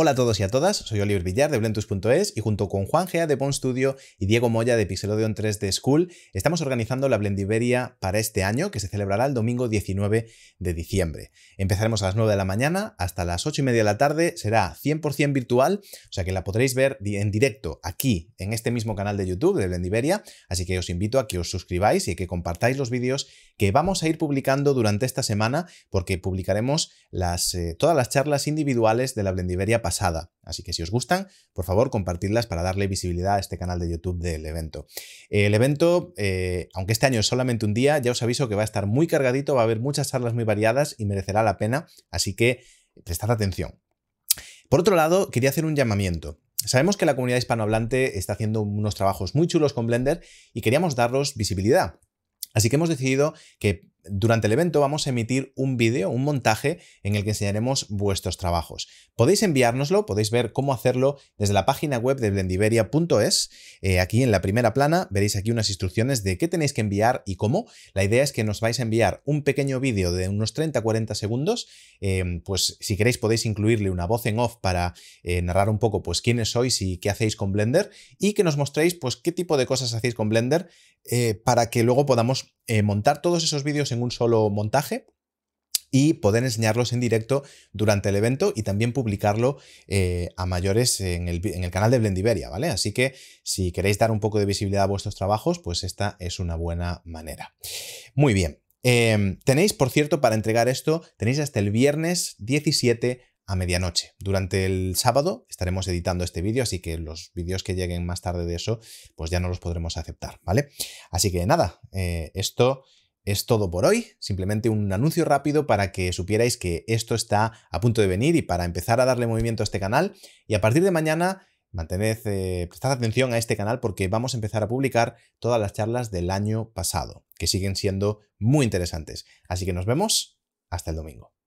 Hola a todos y a todas, soy Oliver Villar de Blentus.es y junto con Juan Gea de Pon Studio y Diego Moya de Pixelodeon 3D School estamos organizando la Blendiveria para este año que se celebrará el domingo 19 de diciembre. Empezaremos a las 9 de la mañana hasta las 8 y media de la tarde, será 100% virtual, o sea que la podréis ver en directo aquí en este mismo canal de YouTube de Blendiveria, así que os invito a que os suscribáis y que compartáis los vídeos que vamos a ir publicando durante esta semana porque publicaremos eh, todas las charlas individuales de la Blendiveria pasada. Así que si os gustan, por favor, compartirlas para darle visibilidad a este canal de YouTube del evento. El evento, eh, aunque este año es solamente un día, ya os aviso que va a estar muy cargadito, va a haber muchas charlas muy variadas y merecerá la pena, así que prestad atención. Por otro lado, quería hacer un llamamiento. Sabemos que la comunidad hispanohablante está haciendo unos trabajos muy chulos con Blender y queríamos daros visibilidad. Así que hemos decidido que durante el evento vamos a emitir un vídeo, un montaje en el que enseñaremos vuestros trabajos. Podéis enviárnoslo, podéis ver cómo hacerlo desde la página web de blendiveria.es. Eh, aquí en la primera plana veréis aquí unas instrucciones de qué tenéis que enviar y cómo. La idea es que nos vais a enviar un pequeño vídeo de unos 30-40 segundos. Eh, pues si queréis podéis incluirle una voz en off para eh, narrar un poco pues quiénes sois y qué hacéis con Blender y que nos mostréis pues qué tipo de cosas hacéis con Blender para que luego podamos eh, montar todos esos vídeos en un solo montaje y poder enseñarlos en directo durante el evento y también publicarlo eh, a mayores en el, canal de Blendiveria, ¿vale? Así que si queréis dar un poco de visibilidad a vuestros trabajos, pues esta es una buena manera. Muy bien. Eh, tenéis, por cierto, para entregar esto, tenéis hasta el viernes 17 a medianoche. Durante el sábado estaremos editando este vídeo, así que los vídeos que lleguen más tarde de eso, pues ya no los podremos aceptar, ¿vale? Así que nada, eh, esto es todo por hoy. Simplemente un anuncio rápido para que supierais que esto está a punto de venir y para empezar a darle movimiento a este canal. Y a partir de mañana mantened, eh, prestad atención a este canal porque vamos a empezar a publicar todas las charlas del año pasado, que siguen siendo muy interesantes. Así que nos vemos hasta el domingo.